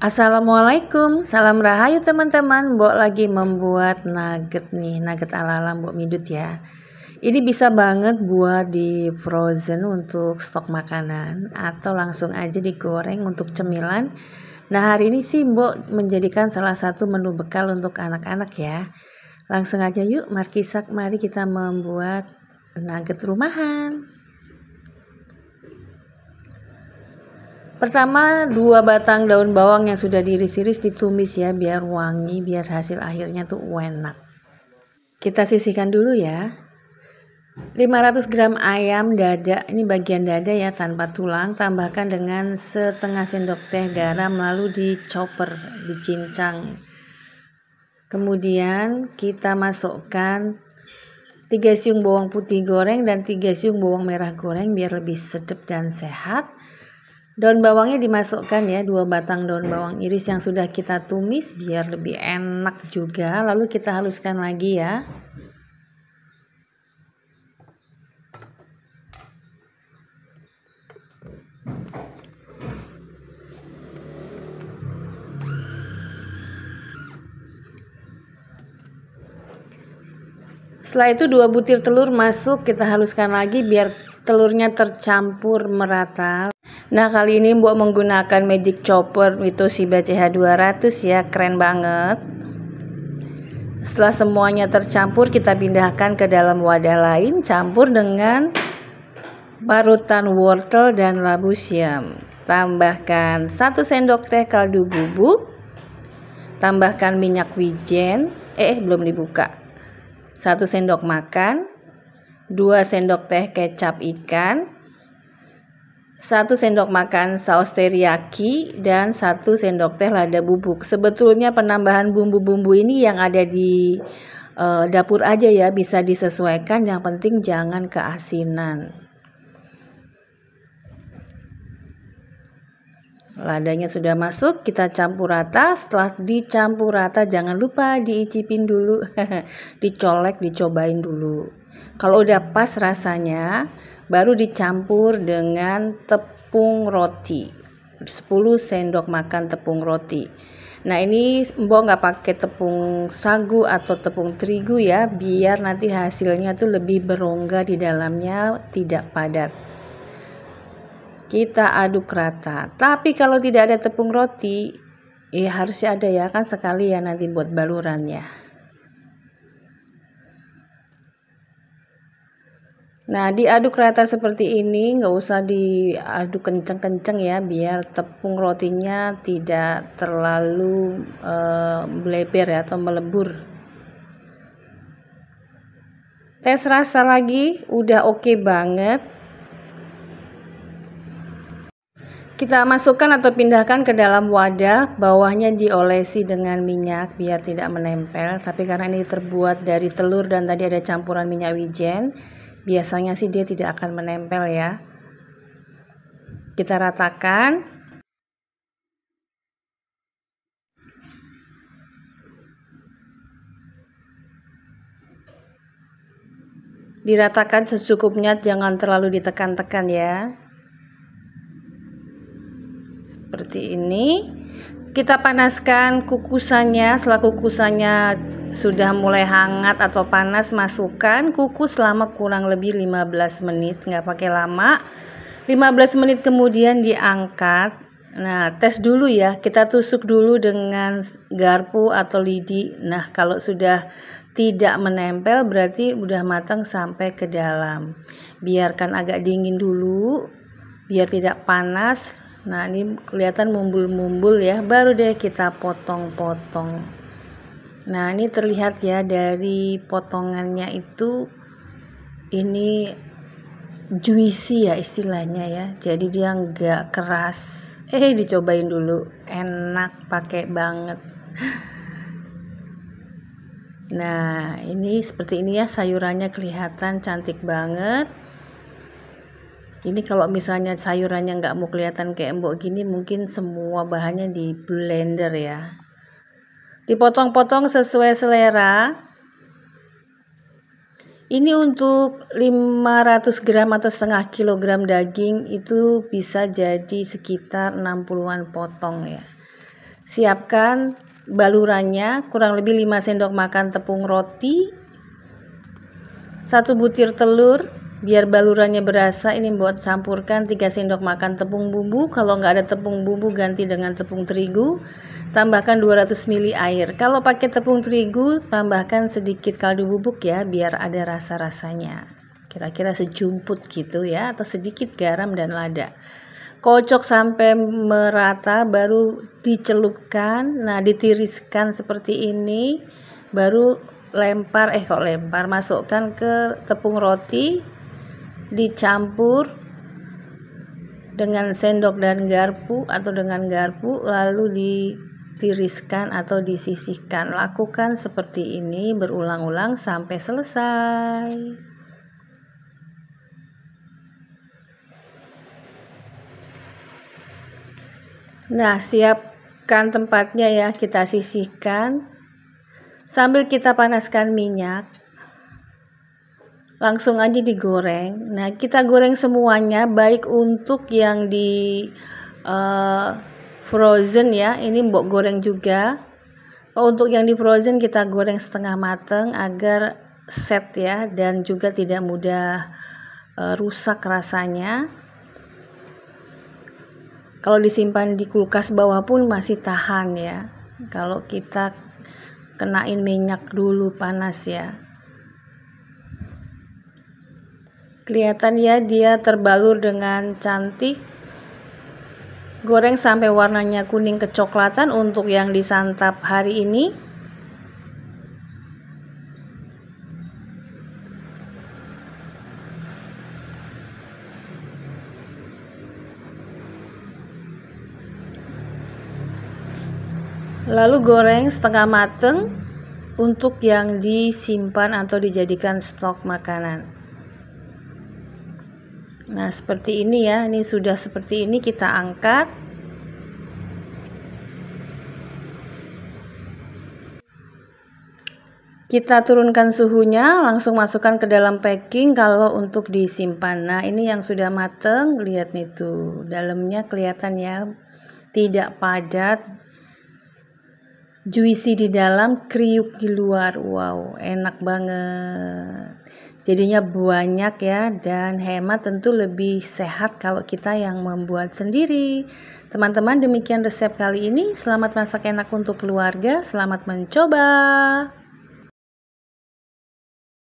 Assalamualaikum, salam rahayu teman-teman. Mbok lagi membuat nugget nih, nugget ala-ala Mbok Midut ya. Ini bisa banget buat di frozen untuk stok makanan atau langsung aja digoreng untuk cemilan. Nah, hari ini sih Mbok menjadikan salah satu menu bekal untuk anak-anak ya. Langsung aja yuk, Markisak, mari kita membuat nugget rumahan. Pertama, dua batang daun bawang yang sudah diiris-iris ditumis ya, biar wangi, biar hasil akhirnya tuh enak. Kita sisihkan dulu ya. 500 gram ayam dada, ini bagian dada ya tanpa tulang, tambahkan dengan setengah sendok teh garam lalu dicoper, dicincang. Kemudian kita masukkan 3 siung bawang putih goreng dan 3 siung bawang merah goreng biar lebih sedap dan sehat Daun bawangnya dimasukkan ya, dua batang daun bawang iris yang sudah kita tumis biar lebih enak juga. Lalu kita haluskan lagi ya. Setelah itu dua butir telur masuk kita haluskan lagi biar telurnya tercampur merata. Nah kali ini Mbok menggunakan magic chopper itu si BCH 200 ya keren banget Setelah semuanya tercampur kita pindahkan ke dalam wadah lain campur dengan parutan wortel dan labu siam Tambahkan satu sendok teh kaldu bubuk Tambahkan minyak wijen Eh belum dibuka satu sendok makan 2 sendok teh kecap ikan 1 sendok makan saus teriyaki dan 1 sendok teh lada bubuk. Sebetulnya penambahan bumbu-bumbu ini yang ada di uh, dapur aja ya bisa disesuaikan yang penting jangan keasinan. Ladanya sudah masuk, kita campur rata. Setelah dicampur rata, jangan lupa diicipin dulu, dicolek, dicobain dulu. Kalau udah pas rasanya, baru dicampur dengan tepung roti 10 sendok makan tepung roti Nah ini Mbok nggak pakai tepung sagu atau tepung terigu ya biar nanti hasilnya tuh lebih berongga di dalamnya tidak padat kita aduk rata tapi kalau tidak ada tepung roti ya harusnya ada ya kan sekali ya nanti buat balurannya Nah, diaduk rata seperti ini, nggak usah diaduk kenceng-kenceng ya, biar tepung rotinya tidak terlalu eh, meleber uh, ya atau melebur. Tes rasa lagi, udah oke okay banget. Kita masukkan atau pindahkan ke dalam wadah, bawahnya diolesi dengan minyak biar tidak menempel. Tapi karena ini terbuat dari telur dan tadi ada campuran minyak wijen, biasanya sih dia tidak akan menempel ya kita ratakan diratakan secukupnya jangan terlalu ditekan-tekan ya seperti ini kita panaskan kukusannya setelah kukusannya sudah mulai hangat atau panas masukkan kuku selama kurang lebih 15 menit nggak pakai lama 15 menit kemudian diangkat nah tes dulu ya kita tusuk dulu dengan garpu atau lidi nah kalau sudah tidak menempel berarti udah matang sampai ke dalam biarkan agak dingin dulu biar tidak panas nah ini kelihatan mumbul-mumbul ya baru deh kita potong-potong Nah, ini terlihat ya dari potongannya itu ini juicy ya istilahnya ya. Jadi dia nggak keras. Eh, dicobain dulu. Enak pakai banget. Nah, ini seperti ini ya sayurannya kelihatan cantik banget. Ini kalau misalnya sayurannya nggak mau kelihatan kayak embok gini, mungkin semua bahannya di blender ya dipotong-potong sesuai selera ini untuk 500 gram atau setengah kilogram daging itu bisa jadi sekitar 60-an potong ya. Siapkan balurannya kurang lebih 5 sendok makan tepung roti, satu butir telur, biar balurannya berasa ini buat campurkan 3 sendok makan tepung bumbu kalau nggak ada tepung bumbu ganti dengan tepung terigu tambahkan 200 ml air kalau pakai tepung terigu tambahkan sedikit kaldu bubuk ya biar ada rasa-rasanya kira-kira sejumput gitu ya atau sedikit garam dan lada kocok sampai merata baru dicelupkan nah ditiriskan seperti ini baru lempar eh kok lempar masukkan ke tepung roti dicampur dengan sendok dan garpu atau dengan garpu lalu ditiriskan atau disisihkan lakukan seperti ini berulang-ulang sampai selesai nah siapkan tempatnya ya kita sisihkan sambil kita panaskan minyak langsung aja digoreng. Nah, kita goreng semuanya baik untuk yang di uh, frozen ya. Ini mbok goreng juga. Oh, untuk yang di frozen kita goreng setengah mateng agar set ya dan juga tidak mudah uh, rusak rasanya. Kalau disimpan di kulkas bawah pun masih tahan ya. Kalau kita kenain minyak dulu panas ya Kelihatan ya dia terbalur dengan cantik. Goreng sampai warnanya kuning kecoklatan untuk yang disantap hari ini. Lalu goreng setengah mateng untuk yang disimpan atau dijadikan stok makanan. Nah, seperti ini ya. Ini sudah seperti ini kita angkat. Kita turunkan suhunya, langsung masukkan ke dalam packing kalau untuk disimpan. Nah, ini yang sudah mateng, lihat nih tuh. Dalamnya kelihatan ya, tidak padat. Juicy di dalam, kriuk di luar. Wow, enak banget jadinya banyak ya dan hemat tentu lebih sehat kalau kita yang membuat sendiri. Teman-teman demikian resep kali ini. Selamat masak enak untuk keluarga. Selamat mencoba.